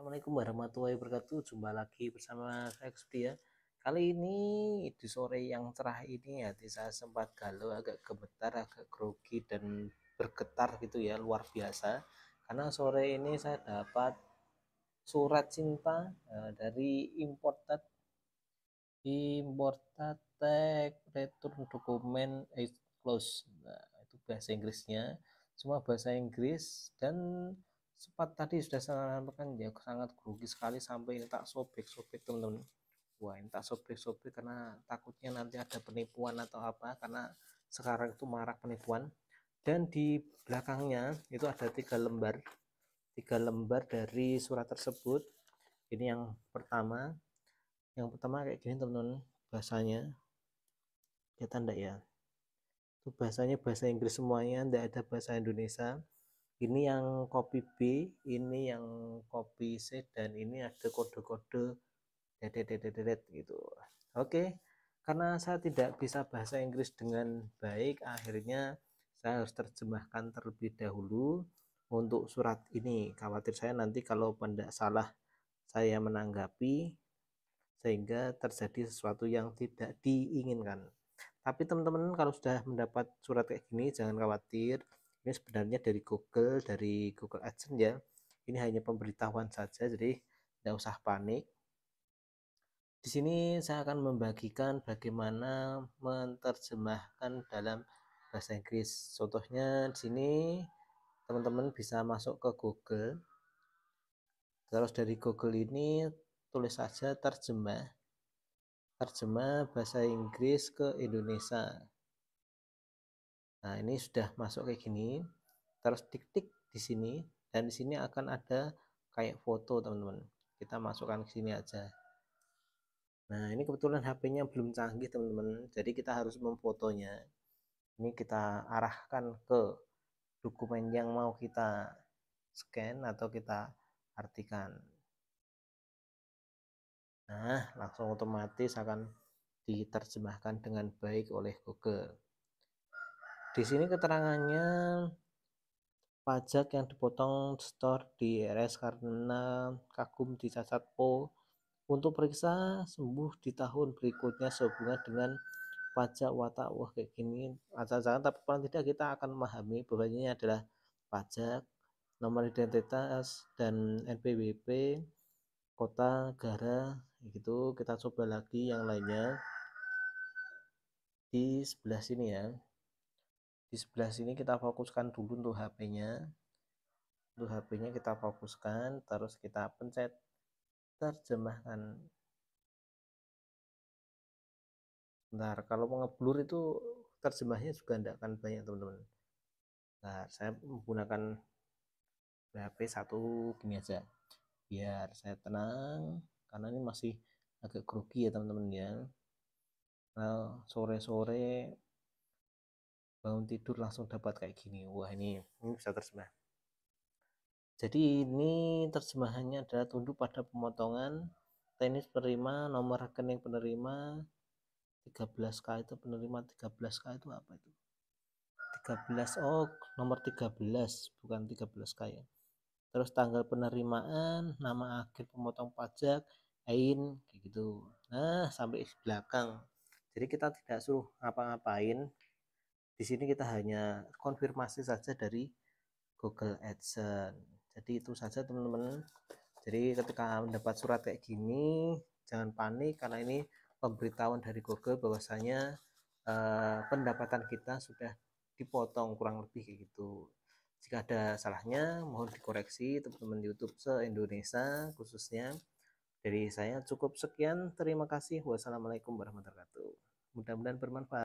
Assalamualaikum warahmatullahi wabarakatuh Jumpa lagi bersama saya ya Kali ini di sore yang cerah ini hati ya, saya sempat galau agak gemetar agak grogi dan bergetar gitu ya luar biasa Karena sore ini saya dapat surat cinta eh, dari imported imported tag return dokumen eh, close nah, itu bahasa Inggrisnya semua bahasa Inggris dan sempat tadi sudah saya sampaikan ya sangat grogi sekali sampai ini tak sobek-sobek teman-teman wah ini tak sobek-sobek karena takutnya nanti ada penipuan atau apa karena sekarang itu marak penipuan dan di belakangnya itu ada tiga lembar tiga lembar dari surat tersebut ini yang pertama yang pertama kayak gini teman-teman bahasanya ya tanda ya itu bahasanya bahasa Inggris semuanya tidak ada bahasa Indonesia ini yang copy B ini yang copy C dan ini ada kode-kode dedet gitu oke karena saya tidak bisa bahasa Inggris dengan baik akhirnya saya harus terjemahkan terlebih dahulu untuk surat ini khawatir saya nanti kalau tidak salah saya menanggapi sehingga terjadi sesuatu yang tidak diinginkan tapi teman-teman kalau sudah mendapat surat kayak gini jangan khawatir ini sebenarnya dari Google dari Google AdSense ya ini hanya pemberitahuan saja jadi tidak usah panik di sini saya akan membagikan bagaimana menerjemahkan dalam bahasa Inggris contohnya di sini teman-teman bisa masuk ke Google terus dari Google ini tulis saja terjemah terjemah bahasa Inggris ke Indonesia Nah, ini sudah masuk kayak gini. Terus tik-tik di sini dan di sini akan ada kayak foto, teman-teman. Kita masukkan ke sini aja. Nah, ini kebetulan HP-nya belum canggih, teman-teman. Jadi kita harus memfotonya. Ini kita arahkan ke dokumen yang mau kita scan atau kita artikan. Nah, langsung otomatis akan diterjemahkan dengan baik oleh Google di sini keterangannya pajak yang dipotong store di RS karena kagum di dicatat po untuk periksa sembuh di tahun berikutnya sehubungan dengan pajak watak wah kayak gini acara tapi paling tidak kita akan memahami bahwa ini adalah pajak nomor identitas dan NPWP kota gara gitu kita coba lagi yang lainnya di sebelah sini ya di sebelah sini kita fokuskan dulu untuk HP-nya untuk HP-nya kita fokuskan terus kita pencet terjemahkan Bentar, kalau mau ngeblur itu terjemahnya juga tidak akan banyak teman-teman Nah saya menggunakan HP satu gini aja biar saya tenang karena ini masih agak grogi ya teman-teman ya nah, sore-sore bangun tidur langsung dapat kayak gini wah ini ini bisa terjemah jadi ini terjemahannya adalah tunduk pada pemotongan tenis penerima nomor rekening penerima 13k itu penerima 13k itu apa itu 13 oh nomor 13 bukan 13k ya terus tanggal penerimaan nama akhir pemotong pajak ain kayak gitu nah sampai belakang jadi kita tidak suruh ngapa-ngapain di sini kita hanya konfirmasi saja dari Google AdSense jadi itu saja teman-teman jadi ketika mendapat surat kayak gini jangan panik karena ini pemberitahuan dari Google bahwasanya eh, pendapatan kita sudah dipotong kurang lebih kayak gitu jika ada salahnya mohon dikoreksi teman-teman YouTube se-Indonesia khususnya dari saya cukup sekian terima kasih wassalamualaikum warahmatullahi wabarakatuh mudah-mudahan bermanfaat